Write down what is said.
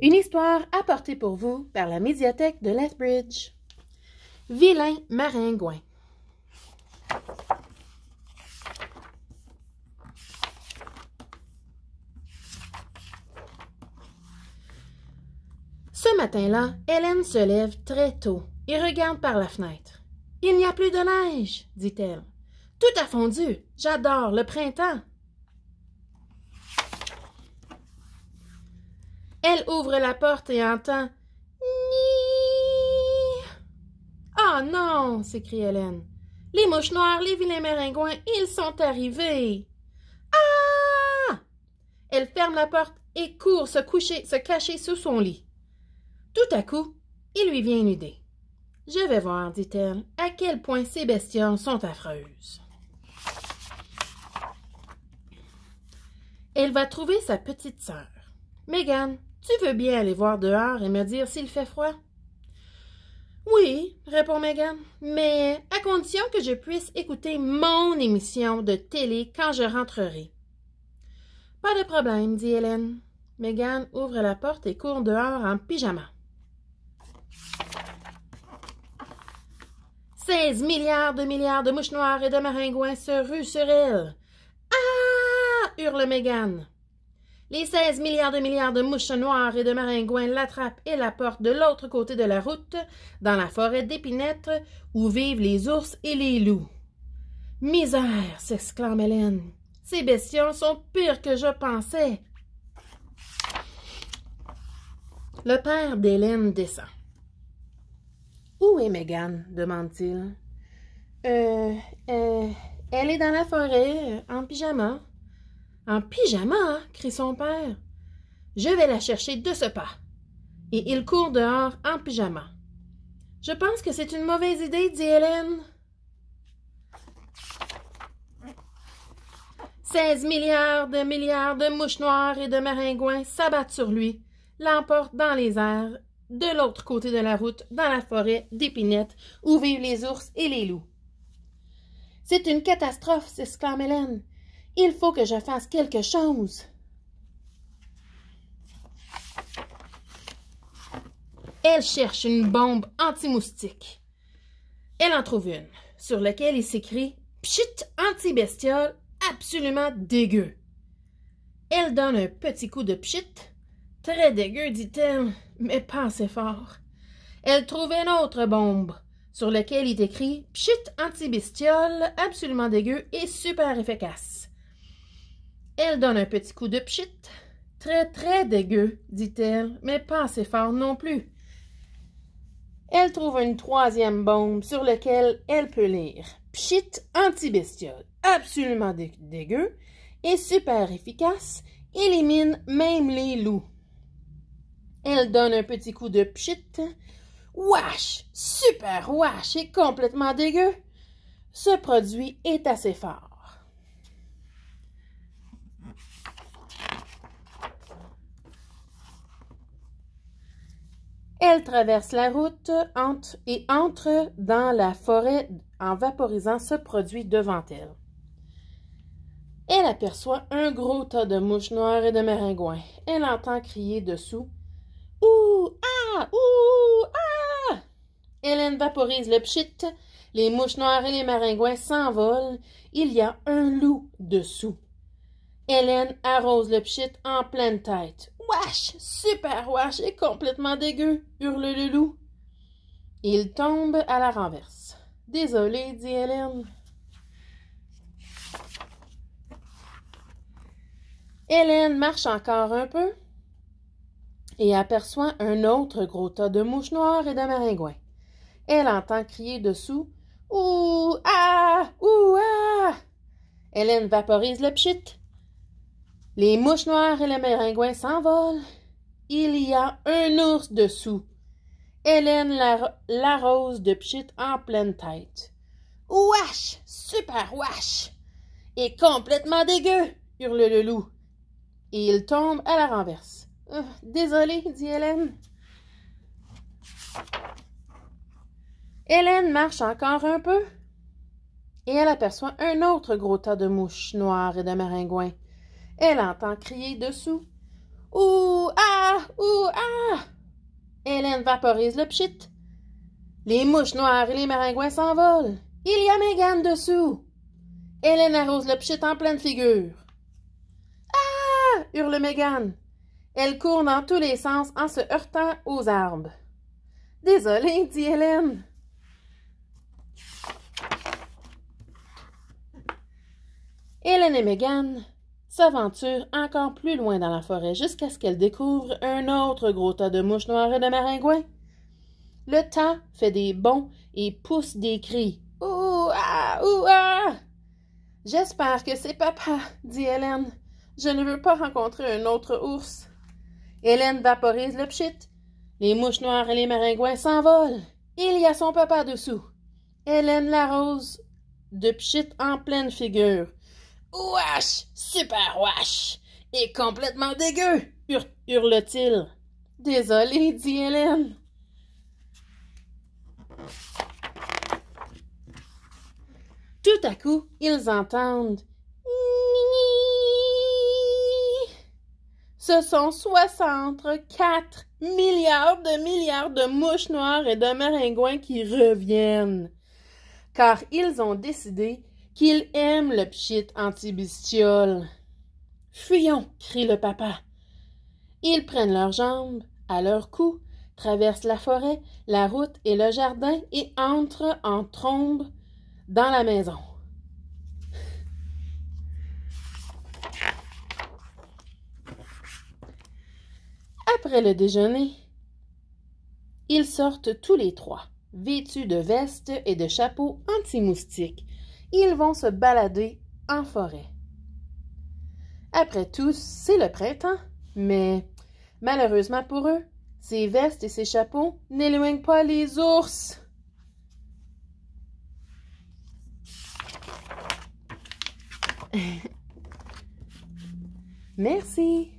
Une histoire apportée pour vous par la médiathèque de Lethbridge. Vilain maringouin. Ce matin-là, Hélène se lève très tôt et regarde par la fenêtre. Il n'y a plus de neige, dit-elle. Tout a fondu. J'adore le printemps. Elle ouvre la porte et entend Ni Ah non s'écrie Hélène. Les mouches noires, les vilains meringouins, ils sont arrivés. Ah Elle ferme la porte et court se coucher, se cacher sous son lit. Tout à coup, il lui vient une idée. Je vais voir, dit-elle, à quel point ces bestioles sont affreuses. Elle va trouver sa petite sœur. Megan, tu veux bien aller voir dehors et me dire s'il fait froid? Oui, répond Megan, mais à condition que je puisse écouter mon émission de télé quand je rentrerai. Pas de problème, dit Hélène. Megan ouvre la porte et court dehors en pyjama. 16 milliards de milliards de mouches noires et de maringouins se ruent sur elle. Ah! hurle Megan. Les seize milliards de milliards de mouches noires et de maringouins l'attrapent et la portent de l'autre côté de la route, dans la forêt d'épinettes, où vivent les ours et les loups. Misère s'exclame Hélène. Ces bestioles sont pires que je pensais. Le père d'Hélène descend. Où est Megan demande-t-il. Euh, euh, elle est dans la forêt, en pyjama. En pyjama, hein, crie son père. Je vais la chercher de ce pas. Et il court dehors en pyjama. Je pense que c'est une mauvaise idée, dit Hélène. Seize milliards de milliards de mouches noires et de maringouins s'abattent sur lui, l'emportent dans les airs, de l'autre côté de la route, dans la forêt d'Épinette, où vivent les ours et les loups. C'est une catastrophe, s'exclame Hélène. Il faut que je fasse quelque chose. Elle cherche une bombe anti-moustique. Elle en trouve une, sur laquelle il s'écrit Pchit anti-bestiole absolument dégueu. Elle donne un petit coup de pchit. Très dégueu, dit-elle, mais pas assez fort. Elle trouve une autre bombe, sur laquelle il est écrit Pchit anti-bestiole absolument dégueu et super efficace. Elle donne un petit coup de pchit. Très, très dégueu, dit-elle, mais pas assez fort non plus. Elle trouve une troisième bombe sur laquelle elle peut lire. Pchit anti-bestiole, absolument dégueu et super efficace, élimine même les loups. Elle donne un petit coup de pchit. Wash, super wash et complètement dégueu. Ce produit est assez fort. Elle traverse la route et entre dans la forêt en vaporisant ce produit devant elle. Elle aperçoit un gros tas de mouches noires et de maringouins. Elle entend crier dessous Ouh Ah Ouh Ah Hélène vaporise le pchit. Les mouches noires et les maringouins s'envolent. Il y a un loup dessous. Hélène arrose le pchit en pleine tête. Wesh! Super wesh! Et complètement dégueu! hurle le loup. Il tombe à la renverse. Désolée, dit Hélène. Hélène marche encore un peu et aperçoit un autre gros tas de mouches noires et de maringouins. Elle entend crier dessous Ouh ah Ouh ah Hélène vaporise le pchit les mouches noires et les meringouins s'envolent. Il y a un ours dessous. Hélène la, rose de Pchit en pleine tête. Ouache! Super ouache! »« Et complètement dégueu! hurle le loup. Et il tombe à la renverse. Euh, désolé Désolée, dit Hélène. Hélène marche encore un peu et elle aperçoit un autre gros tas de mouches noires et de maringouins. Elle entend crier dessous. Ouh, ah, ouh, ah! Hélène vaporise le pchit. Les mouches noires et les maringouins s'envolent. Il y a Mégane dessous. Hélène arrose le pchit en pleine figure. Ah! hurle Mégane. Elle court dans tous les sens en se heurtant aux arbres. Désolée, dit Hélène. Hélène et Mégane s'aventure encore plus loin dans la forêt jusqu'à ce qu'elle découvre un autre gros tas de mouches noires et de maringouins. Le tas fait des bonds et pousse des cris. Ouh ah ouh ah J'espère que c'est papa, dit Hélène. Je ne veux pas rencontrer un autre ours. Hélène vaporise le pchit. Les mouches noires et les maringouins s'envolent. Il y a son papa dessous. Hélène l'arrose de pchit en pleine figure. Wesh! Super ouache Et complètement dégueu! hurle-t-il. Désolé, dit Hélène. Tout à coup, ils entendent ce sont 64 milliards de milliards de mouches noires et de meringouins qui reviennent, car ils ont décidé qu'il aime le pchit anti Fuyons, crie le papa. Ils prennent leurs jambes, à leur cou, traversent la forêt, la route et le jardin et entrent en trombe dans la maison. Après le déjeuner, ils sortent tous les trois, vêtus de vestes et de chapeaux anti-moustiques, ils vont se balader en forêt. Après tout, c'est le printemps, mais malheureusement pour eux, ces vestes et ces chapeaux n'éloignent pas les ours. Merci.